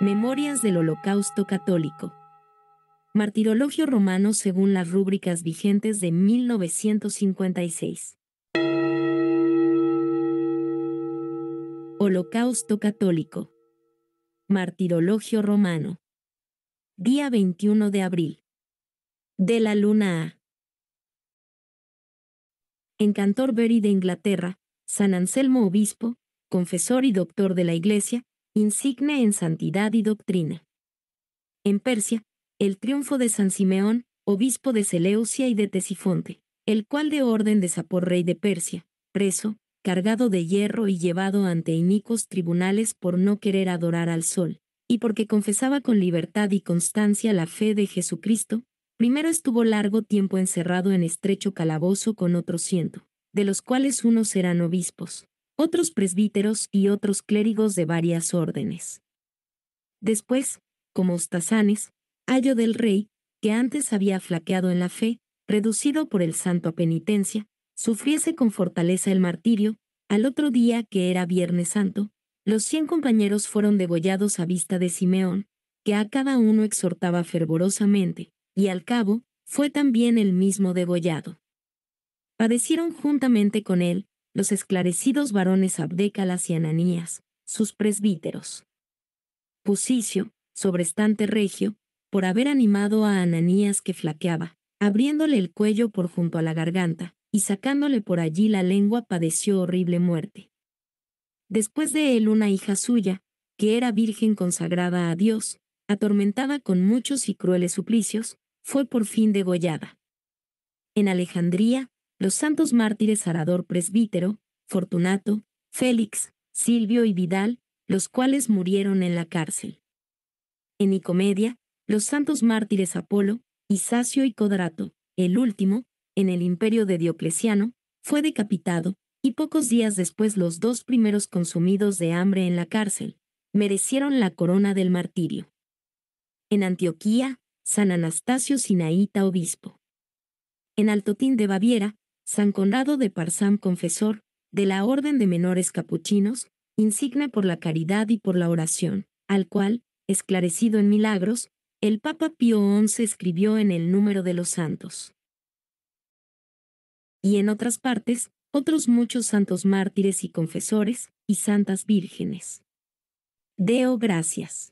Memorias del Holocausto Católico. Martirologio romano según las rúbricas vigentes de 1956. Holocausto Católico. Martirologio romano. Día 21 de abril. De la luna A. En Canterbury de Inglaterra, San Anselmo Obispo, confesor y doctor de la Iglesia, insigne en santidad y doctrina. En Persia, el triunfo de San Simeón, obispo de Seleucia y de Tesifonte, el cual de orden de Sapor rey de Persia, preso, cargado de hierro y llevado ante inicos tribunales por no querer adorar al sol, y porque confesaba con libertad y constancia la fe de Jesucristo, primero estuvo largo tiempo encerrado en estrecho calabozo con otros ciento, de los cuales unos eran obispos, otros presbíteros y otros clérigos de varias órdenes. Después, como Ostasanes, Ayo del Rey, que antes había flaqueado en la fe, reducido por el santo a penitencia, sufriese con fortaleza el martirio, al otro día que era Viernes Santo, los cien compañeros fueron degollados a vista de Simeón, que a cada uno exhortaba fervorosamente, y al cabo, fue también el mismo degollado. Padecieron juntamente con él, los esclarecidos varones Abdécalas y Ananías, sus presbíteros. Pusicio, sobrestante regio, por haber animado a Ananías que flaqueaba, abriéndole el cuello por junto a la garganta, y sacándole por allí la lengua padeció horrible muerte. Después de él una hija suya, que era virgen consagrada a Dios, atormentada con muchos y crueles suplicios, fue por fin degollada. En Alejandría, los santos mártires Arador Presbítero, Fortunato, Félix, Silvio y Vidal, los cuales murieron en la cárcel. En Nicomedia, los santos mártires Apolo, Isacio y Codrato, el último, en el imperio de Diocleciano, fue decapitado, y pocos días después los dos primeros consumidos de hambre en la cárcel, merecieron la corona del martirio. En Antioquía, San Anastasio Sinaíta obispo. En Altotín de Baviera, San Conrado de Parsam confesor, de la Orden de Menores Capuchinos, insigne por la caridad y por la oración, al cual, esclarecido en milagros, el Papa Pío XI escribió en el número de los santos. Y en otras partes, otros muchos santos mártires y confesores, y santas vírgenes. Deo gracias.